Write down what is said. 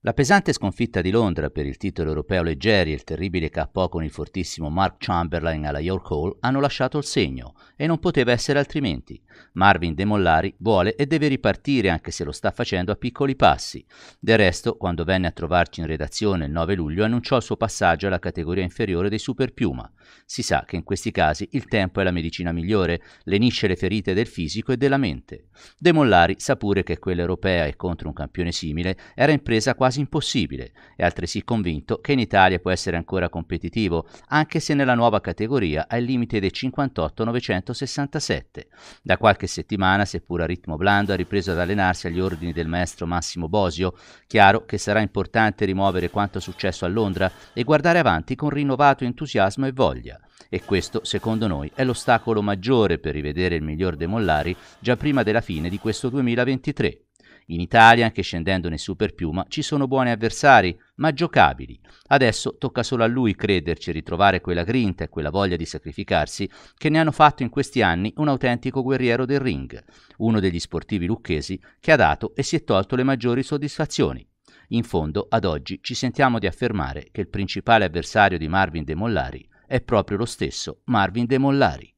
La pesante sconfitta di Londra per il titolo europeo leggeri e il terribile KO con il fortissimo Mark Chamberlain alla York Hall hanno lasciato il segno e non poteva essere altrimenti. Marvin De Mollari vuole e deve ripartire anche se lo sta facendo a piccoli passi. Del resto, quando venne a trovarci in redazione il 9 luglio, annunciò il suo passaggio alla categoria inferiore dei Super Piuma. Si sa che in questi casi il tempo è la medicina migliore, lenisce le ferite del fisico e della mente. De Mollari sa pure che quella europea e contro un campione simile era impresa quasi impossibile, è altresì convinto che in Italia può essere ancora competitivo, anche se nella nuova categoria ha il limite dei 58-967. Da qualche settimana, seppur a ritmo blando, ha ripreso ad allenarsi agli ordini del maestro Massimo Bosio. Chiaro che sarà importante rimuovere quanto successo a Londra e guardare avanti con rinnovato entusiasmo e voglia. E questo, secondo noi, è l'ostacolo maggiore per rivedere il miglior De Mollari già prima della fine di questo 2023. In Italia, anche scendendo nei superpiuma, ci sono buoni avversari, ma giocabili. Adesso tocca solo a lui crederci e ritrovare quella grinta e quella voglia di sacrificarsi che ne hanno fatto in questi anni un autentico guerriero del ring, uno degli sportivi lucchesi che ha dato e si è tolto le maggiori soddisfazioni. In fondo, ad oggi ci sentiamo di affermare che il principale avversario di Marvin De Mollari è proprio lo stesso Marvin De Mollari.